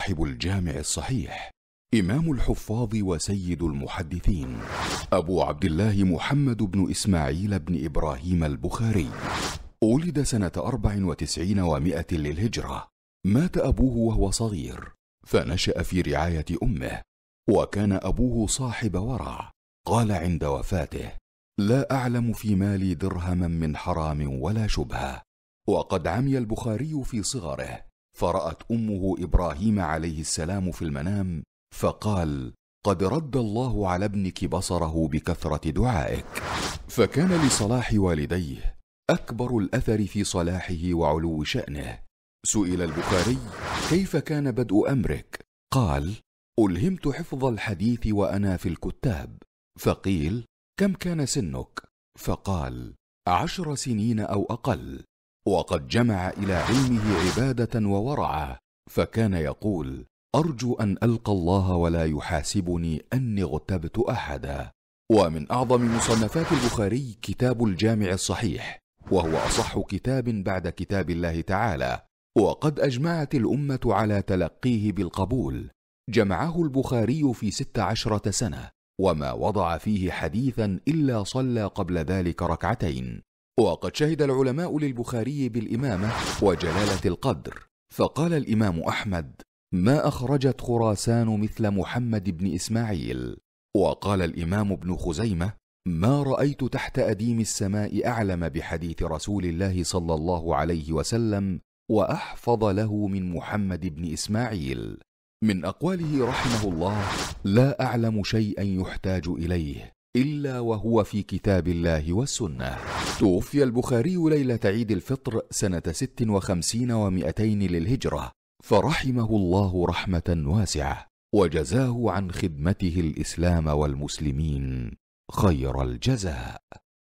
صاحب الجامع الصحيح إمام الحفاظ وسيد المحدثين أبو عبد الله محمد بن إسماعيل بن إبراهيم البخاري ولد سنة أربع وتسعين ومائة للهجرة مات أبوه وهو صغير فنشأ في رعاية أمه وكان أبوه صاحب ورع قال عند وفاته لا أعلم في مالي درهما من حرام ولا شبهة وقد عمي البخاري في صغره فرات امه ابراهيم عليه السلام في المنام فقال قد رد الله على ابنك بصره بكثره دعائك فكان لصلاح والديه اكبر الاثر في صلاحه وعلو شانه سئل البخاري كيف كان بدء امرك قال الهمت حفظ الحديث وانا في الكتاب فقيل كم كان سنك فقال عشر سنين او اقل وقد جمع الى علمه عباده وورعا فكان يقول ارجو ان القى الله ولا يحاسبني اني اغتبت احدا ومن اعظم مصنفات البخاري كتاب الجامع الصحيح وهو اصح كتاب بعد كتاب الله تعالى وقد اجمعت الامه على تلقيه بالقبول جمعه البخاري في ست عشره سنه وما وضع فيه حديثا الا صلى قبل ذلك ركعتين وقد شهد العلماء للبخاري بالإمامة وجلالة القدر فقال الإمام أحمد ما أخرجت خراسان مثل محمد بن إسماعيل وقال الإمام ابن خزيمة ما رأيت تحت أديم السماء أعلم بحديث رسول الله صلى الله عليه وسلم وأحفظ له من محمد بن إسماعيل من أقواله رحمه الله لا أعلم شيئا يحتاج إليه الا وهو في كتاب الله والسنه توفي البخاري ليله عيد الفطر سنه ست وخمسين ومائتين للهجره فرحمه الله رحمه واسعه وجزاه عن خدمته الاسلام والمسلمين خير الجزاء